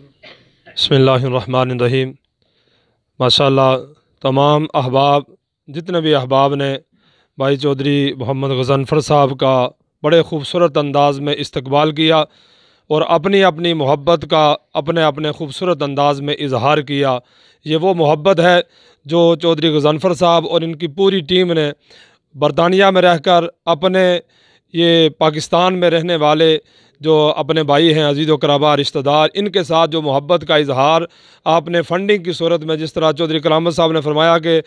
बसमीम माशाल्लाह तमाम अहबाब जितने भी अहबाब ने भाई चौधरी मोहम्मद गजनफर साहब का बड़े खूबसूरत अंदाज़ में इस्तकबाल किया और अपनी अपनी मोहब्बत का अपने अपने खूबसूरत अंदाज़ में इजहार किया ये वो मोहब्बत है जो चौधरी गजनफर साहब और इनकी पूरी टीम ने बरतानिया में रहकर अपने ये पाकिस्तान में रहने वाले जो अपने भाई हैं अजीज़ कराबा रिश्तेदार इनके साथ जो मोहब्बत का इजहार आपने फ़ंडिंग की सूरत में जिस तरह चौधरी कलामत साहब ने फरमाया कि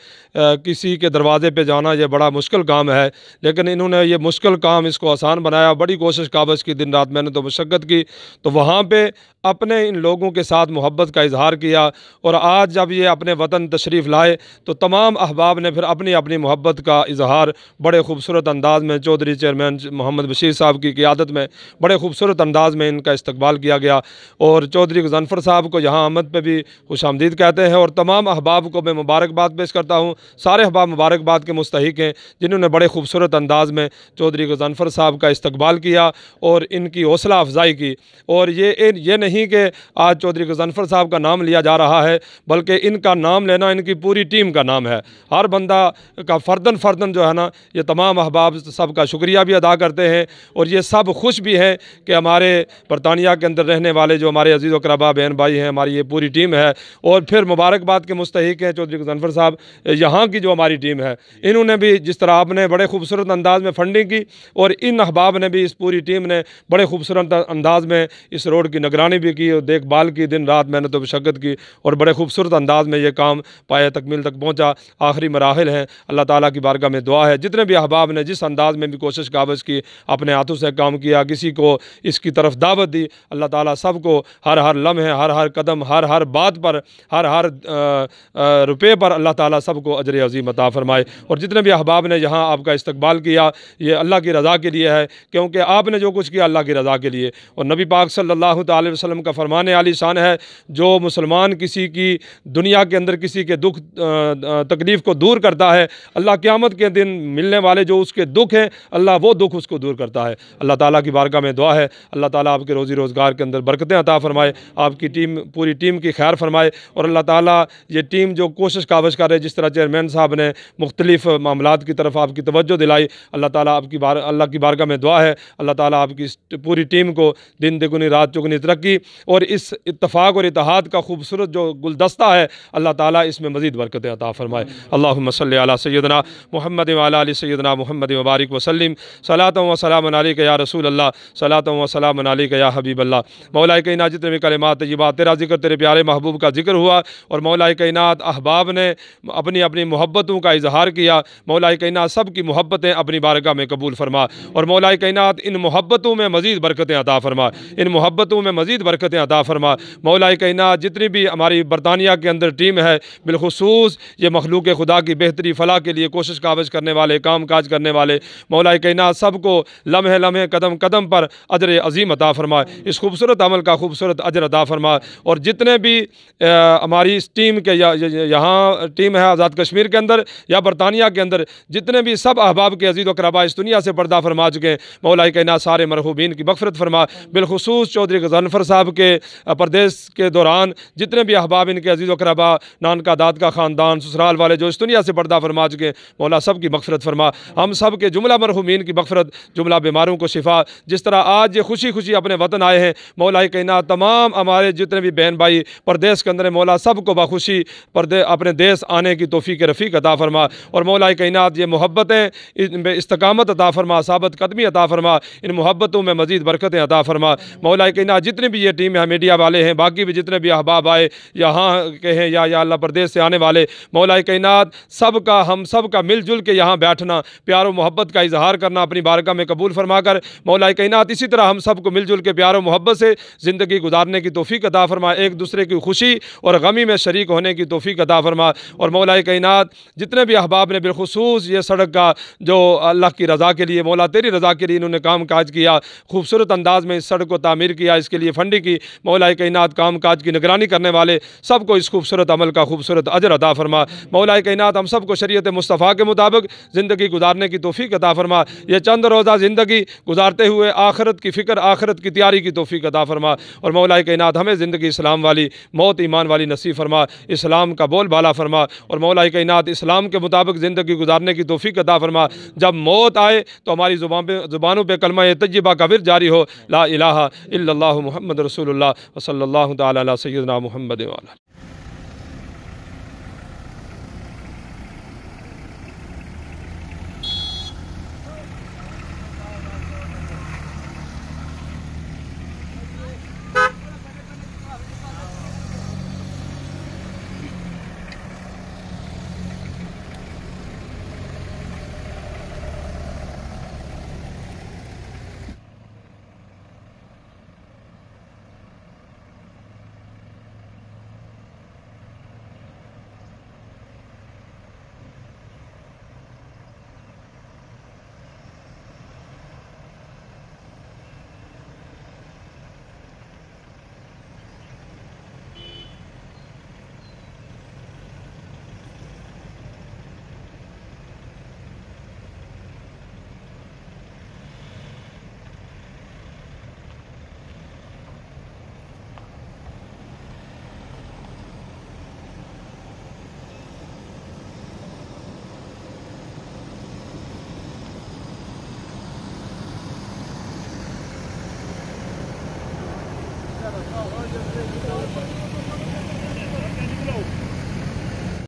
किसी के दरवाज़े पे जाना ये बड़ा मुश्किल काम है लेकिन इन्होंने ये मुश्किल काम इसको आसान बनाया बड़ी कोशिश काबज़ की दिन रात मैंने तो मशक्क़त की तो वहाँ पर अपने इन लोगों के साथ मोहब्बत का इजहार किया और आज जब ये अपने वतन तशरीफ़ लाए तो तमाम अहबाब ने फिर अपनी अपनी मोहब्बत का इजहार बड़े खूबसूरत अंदाज़ में चौधरी चेयरमैन मोहम्मद बशीर साहब की क़्यादत में बड़े खूबसूरत अंदाज़ में इनका इस्तबाल किया गया और चौधरी गजनफर साहब को यहाँ आमद पर भी खुश आमदीद कहते हैं और तमाम अहबाब को मैं मुबारकबाद पेश करता हूँ सारे अहबाब मुबारकबाद के मुस्तक हैं जिन्होंने बड़े खूबसूरत अंदाज़ में चौधरी गजनफर साहब का इस्तबाल किया और इनकी हौसला अफजाई की और ये ये नहीं नहीं कि आज चौधरी गजनफर साहब का नाम लिया जा रहा है बल्कि इनका नाम लेना इनकी पूरी टीम का नाम है हर बंदा का फर्दन फर्दन जो है ना ये तमाम अहबाब सब का शुक्रिया भी अदा करते हैं और ये सब खुश भी हैं कि हमारे बरतानिया के अंदर रहने वाले जो हमारे अजीज़ करबा बहन भाई हैं हमारी ये पूरी टीम है और फिर मुबारकबाद के मुस्तक हैं चौधरी गजनफर साहब यहाँ की जो हमारी टीम है इन्होंने भी जिस तरह आपने बड़े खूबसूरत अंदाज में फंडिंग की और इन अहबाब ने भी इस पूरी टीम ने बड़े खूबसूरत अंदाज में इस रोड की निगरानी भी की और देखभाल की दिन रात मेहनत मशक्क़त की और बड़े खूबसूरत अंदाज में ये काम पाया तकमील तक पहुँचा आखिरी मराहल हैं अल्लाह ताली की बारगाह में दुआ है जितने भी अहबाब ने जिस अंदाज में भी कोशिश काबज़ की अपने हाथों से काम किया किसी को इसकी तरफ दावत दी अल्लाह ताली सब को हर हर लम्हे हर हर कदम हर हर बात पर हर हर रुपये पर अल्लाह ताली को अजर अजीम अता फरमाए और जितने भी अहबाब ने यहाँ आपका इस्तबाल किया ये अल्लाह की रज़ा के लिए है क्योंकि आपने जो कुछ किया अल्लाह की रज़ा के लिए और नबी पाक सल्ला वसल्लम वसल्लम का फरमान आली शान है जो मुसलमान किसी की दुनिया के अंदर किसी के दुख तकलीफ़ को दूर करता है अल्लाह क़्यामत के दिन मिलने वाले जो उसके दुख हैं अल्लाह वो दुख उसको दूर करता है अल्लाह ताला की बारगाह में दुआ है अल्लाह ताला आपके रोज़ी रोज़गार के अंदर बरकतें अता फरमाए आपकी टीम पूरी टीम की खैर फरमाए और अल्लाह ताली ये टीम जो कोशिश काबज कर रहे जिस तरह चेयरमैन साहब ने मुख्तलिफ मामला की तरफ आपकी तवज्जो दिलाई अल्लाह ताली आपकी बार अल्लाह की बारगाह में दुआ है अल्लाह ताली आपकी पूरी टीम को दिन दिगुनी रात चुगनी तरक्की और इस इतफ़ाक़ और इतिहाद का खूबसूरत जो गुलदस्ता है अल्लाह ताली इसमें मज़ीद बरकत अता फ़रमाए अल्लाह मसल सैदना महमद वाली सैदना महमद मुबारक वसलम सलात वसलाम के या रसूल अल्लाह सलात वसलाम के या हबीब अल्लाह मौला कायनात जितने भी कलमात तयबा तेरा जिक्र तेरे प्यारे महबूब का जिक्र हुआ और मौला कैनात अहबाब ने अपनी अपनी मोहब्बतों का इजहार किया मौला कायनात सब की मोहब्बतें अपनी बारगाह में कबूल फरमा और मौला कैनात इन मोहब्बतों में मज़ीद बरकतें अता फरमा इन मोहब्बतों में मज़ीद बरकतें अदा फरमा मौला कहना जितनी भी हमारी बरतानिया के अंदर टीम है बिलखसूस ये मखलूक खुदा की बेहतरी फलाह के लिए कोशिश काबज करने वाले काम काज करने वाले मौला कहना सबको लम्हे लम्हे कदम कदम पर अजर अजीम अदा फरमाए इस खूबसूरत अमल का खूबसूरत अजर अदा फरमा और जितने भी हमारी इस टीम के यहाँ टीम है आज़ाद कश्मीर के अंदर या बरतानिया के अंदर जितने भी सब अहबाब के अजीज़ वक्रबा इस दुनिया से पर्दा फरमा चुके हैं मौला कहना सारे मरहूबीन की बफरत फरमा बिलखसूस चौधरी गजनफर साहब साहब के प्रदेश के दौरान जितने भी अहबाब इनके अजीज़ करबा नानका दाद का ख़ानदान ससुराल वाले जो इस दुनिया से पर्दा फरमा चुके मौला सब की मगफरत फरमा हम सब के जुमला मरहुमीन की मगफरत जुमला बीमारों को शिफा जिस तरह आज ये खुशी खुशी अपने वतन आए हैं मौला कहना तमाम हमारे जितने भी बहन भाई प्रदेश के अंदर मौला सब को बखुशी परदे अपने देश आने की तोहफ़ी के रफ़ीक अता फरमा और मौला कायनत ये मोहब्बतें इस्तकामत अता फरमा साबत कदमी अता फरमा इन मोहब्बतों में मज़ीद बरकतें अता फरमा मौला कायनत जितने भी ये ये टीम मीडिया वाले हैं बाकी भी जितने भी अहबाब आए यहाँ के हैं या या अल्लाह प्रदेश से आने वाले मौलाए कैनात सब का हम सब का मिलजुल के यहाँ बैठना प्यार मोहब्बत का इजहार करना अपनी बारका में कबूल फरमा कर मौलाए कैनात इसी तरह हम सबको मिलजुल के प्यार और मोहब्बत से ज़िंदगी गुजारने की तोफ़ी अदा फरमा एक दूसरे की खुशी और गमी में शरीक होने की तोफ़ी अदा फरमा और मौलाए कैनात जितने भी अहबाब ने बिलखसूस ये सड़क का जो अल्लाह की रज़ा के लिए मौला तेरी रज़ा के लिए इन्होंने काम काज किया खूबसूरत अंदाज़ में इस सड़क को तामीर किया इसके लिए फ़ंड मंडी की मौलाए कैनात काम काज की निगरानी करने वाले सबको इस खूबसूरत अमल का खूबसूरत अजर अदा फरमा मौलाए कैनात हम सबको शरीत मुस्तफ़ा के मुताबिक ज़िंदगी गुजारने की तोफ़ी अदा फरमा यह चंद रोज़ा ज़िंदगी गुजारते हुए आखरत की फ़िक्र आखरत की तैयारी की तोफ़ी अदा फरमा और मौलाए कैनात हमें ज़िंदगी इस्लाम वाली मौत ईमान वाली नसीब फरमा इस्लाम का बोल बाला फरमा और मौलाए कैनात इस्लाम के मुताबिक ज़िंदगी गुजारने की तोफ़ी अदा फरमा जब मौत आए तो हमारी ज़ुबानों पर कलमा तजबा का विर जारी हो ला अला मोहम्मद रसूल सल्ला सैदना महमद वाला Thank you.